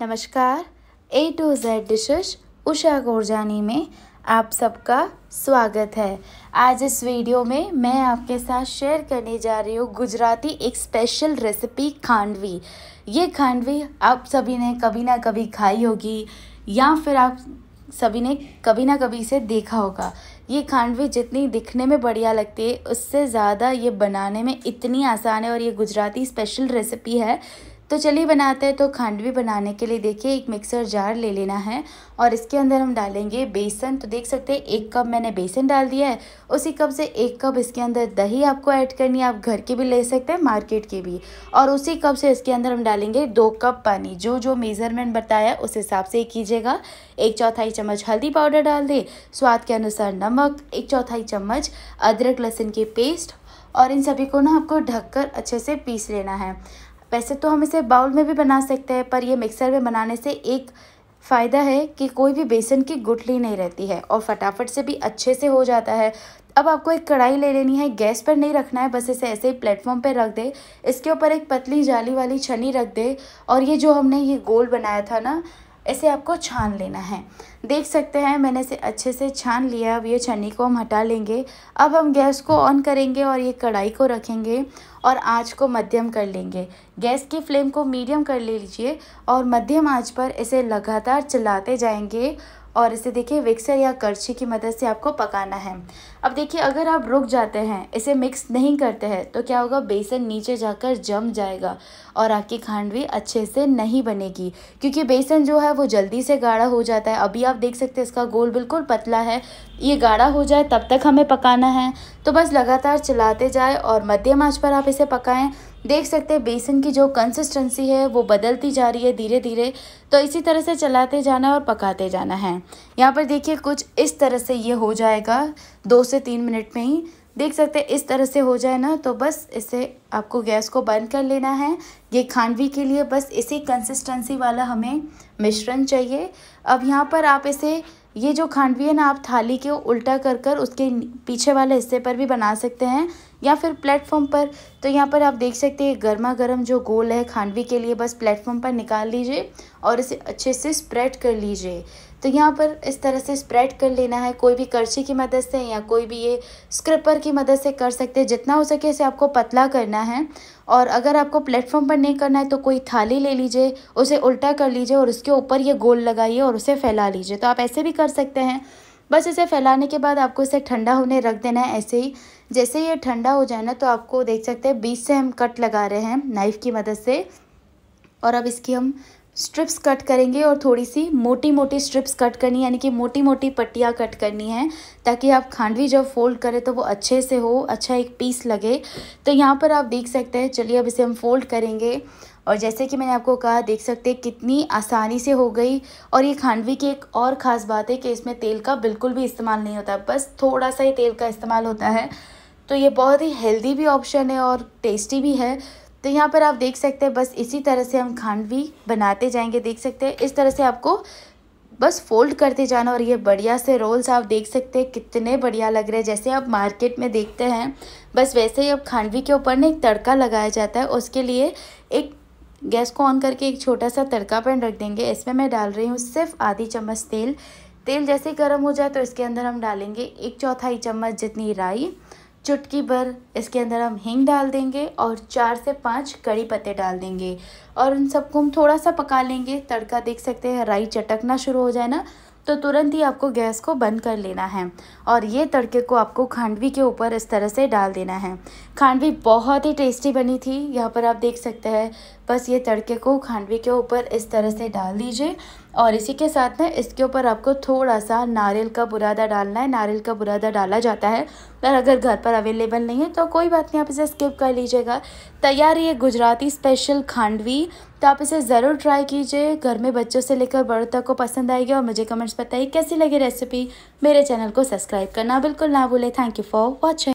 नमस्कार A to Z dishes Usha Gorjani में आप सबका स्वागत है आज इस वीडियो में मैं आपके साथ शेयर करने जा रही हूँ गुजराती एक स्पेशल रेसिपी खांडवी ये खांडवी आप सभी ने कभी ना कभी खाई होगी या फिर आप सभी ने कभी ना कभी इसे देखा होगा ये खांडवी जितनी दिखने में बढ़िया लगती है उससे ज़्यादा ये बनाने में इतनी आसान है और ये गुजराती स्पेशल रेसिपी है तो चलिए बनाते हैं तो खांडवी बनाने के लिए देखिए एक मिक्सर जार ले लेना है और इसके अंदर हम डालेंगे बेसन तो देख सकते हैं एक कप मैंने बेसन डाल दिया है उसी कप से एक कप इसके अंदर दही आपको ऐड करनी है आप घर के भी ले सकते हैं मार्केट के भी और उसी कप से इसके अंदर हम डालेंगे दो कप पानी जो जो मेज़रमेंट बताया उस हिसाब से कीजिएगा एक चौथाई चम्मच हल्दी पाउडर डाल दें स्वाद के अनुसार नमक एक चौथाई चम्मच अदरक लहसुन की पेस्ट और इन सभी को ना आपको ढककर अच्छे से पीस लेना है वैसे तो हम इसे बाउल में भी बना सकते हैं पर यह मिक्सर में बनाने से एक फ़ायदा है कि कोई भी बेसन की गुठली नहीं रहती है और फटाफट से भी अच्छे से हो जाता है अब आपको एक कढ़ाई ले लेनी है गैस पर नहीं रखना है बस इसे ऐसे ही प्लेटफॉर्म पर रख दे इसके ऊपर एक पतली जाली वाली छनी रख दे और ये जो हमने ये गोल बनाया था ना इसे आपको छान लेना है देख सकते हैं मैंने इसे अच्छे से छान लिया अब ये छन्नी को हम हटा लेंगे अब हम गैस को ऑन करेंगे और ये कढ़ाई को रखेंगे और आँच को मध्यम कर लेंगे गैस की फ्लेम को मीडियम कर ले लीजिए और मध्यम आँच पर इसे लगातार चलाते जाएंगे और इसे देखिए मिक्सर या करछी की मदद से आपको पकाना है अब देखिए अगर आप रुक जाते हैं इसे मिक्स नहीं करते हैं तो क्या होगा बेसन नीचे जाकर जम जाएगा और आपकी खांडवी अच्छे से नहीं बनेगी क्योंकि बेसन जो है वो जल्दी से गाढ़ा हो जाता है अभी आप देख सकते हैं इसका गोल बिल्कुल पतला है ये गाढ़ा हो जाए तब तक हमें पकाना है तो बस लगातार चलाते जाए और मध्यम आँच पर आप इसे पकाएँ देख सकते हैं बेसन की जो कंसिस्टेंसी है वो बदलती जा रही है धीरे धीरे तो इसी तरह से चलाते जाना और पकाते जाना है यहाँ पर देखिए कुछ इस तरह से ये हो जाएगा दो से तीन मिनट में ही देख सकते हैं इस तरह से हो जाए ना तो बस इसे आपको गैस को बंद कर लेना है ये खांडवी के लिए बस इसी कंसिस्टेंसी वाला हमें मिश्रण चाहिए अब यहाँ पर आप इसे ये जो खांडवी है ना आप थाली के उल्टा कर कर उसके पीछे वाले हिस्से पर भी बना सकते हैं या फिर प्लेटफॉर्म पर तो यहाँ पर आप देख सकते हैं गर्मा गर्म जो गोल है खांडवी के लिए बस प्लेटफॉर्म पर निकाल लीजिए और इसे अच्छे से स्प्रेड कर लीजिए तो यहाँ पर इस तरह से स्प्रेड कर लेना है कोई भी करछी की मदद से या कोई भी ये स्क्रपर की मदद से कर सकते हैं जितना हो सके इसे आपको पतला करना है और अगर आपको प्लेटफॉर्म पर नहीं करना है तो कोई थाली ले लीजिए उसे उल्टा कर लीजिए और उसके ऊपर ये गोल लगाइए और उसे फैला लीजिए तो आप ऐसे भी कर सकते हैं बस इसे फैलाने के बाद आपको इसे ठंडा होने रख देना है ऐसे ही जैसे ये ठंडा हो जाए ना तो आपको देख सकते हैं बीच से हम कट लगा रहे हैं नाइफ़ की मदद से और अब इसकी हम स्ट्रिप्स कट करेंगे और थोड़ी सी मोटी मोटी स्ट्रिप्स कट करनी यानी कि मोटी मोटी पट्टियाँ कट करनी है ताकि आप खांडवी जब फोल्ड करें तो वो अच्छे से हो अच्छा एक पीस लगे तो यहाँ पर आप देख सकते हैं चलिए अब इसे हम फोल्ड करेंगे और जैसे कि मैंने आपको कहा देख सकते हैं कितनी आसानी से हो गई और ये खांडवी की एक और ख़ास बात है कि इसमें तेल का बिल्कुल भी इस्तेमाल नहीं होता बस थोड़ा सा ही तेल का इस्तेमाल होता है तो ये बहुत ही हेल्दी भी ऑप्शन है और टेस्टी भी है तो यहाँ पर आप देख सकते हैं बस इसी तरह से हम खांडवी बनाते जाएंगे देख सकते हैं इस तरह से आपको बस फोल्ड करते जाना और ये बढ़िया से रोल्स आप देख सकते हैं कितने बढ़िया लग रहे हैं जैसे आप मार्केट में देखते हैं बस वैसे ही अब खांडवी के ऊपर ना एक तड़का लगाया जाता है उसके लिए एक गैस को ऑन करके एक छोटा सा तड़का पैन रख देंगे इसमें मैं डाल रही हूँ सिर्फ आधी चम्मच तेल तेल जैसे गर्म हो जाए तो इसके अंदर हम डालेंगे एक चौथाई चम्मच जितनी राई चुटकी भर इसके अंदर हम हींग डाल देंगे और चार से पाँच कड़ी पत्ते डाल देंगे और उन सबको हम थोड़ा सा पका लेंगे तड़का देख सकते हैं राई चटकना शुरू हो जाए ना तो तुरंत ही आपको गैस को बंद कर लेना है और ये तड़के को आपको खांडवी के ऊपर इस तरह से डाल देना है खांडवी बहुत ही टेस्टी बनी थी यहाँ पर आप देख सकते हैं बस ये तड़के को खांडवी के ऊपर इस तरह से डाल दीजिए और इसी के साथ ना इसके ऊपर आपको थोड़ा सा नारियल का बुरादा डालना है नारियल का बुरादा डाला जाता है पर अगर घर पर अवेलेबल नहीं है तो कोई बात नहीं आप इसे स्किप कर लीजिएगा तैयार है गुजराती स्पेशल खांडवी तो आप इसे ज़रूर ट्राई कीजिए घर में बच्चों से लेकर बड़ों तक को पसंद आएगी और मुझे कमेंट्स बताइए कैसी लगी रेसिपी मेरे चैनल को सब्सक्राइब करना बिल्कुल ना भूलें थैंक यू फॉर वॉचिंग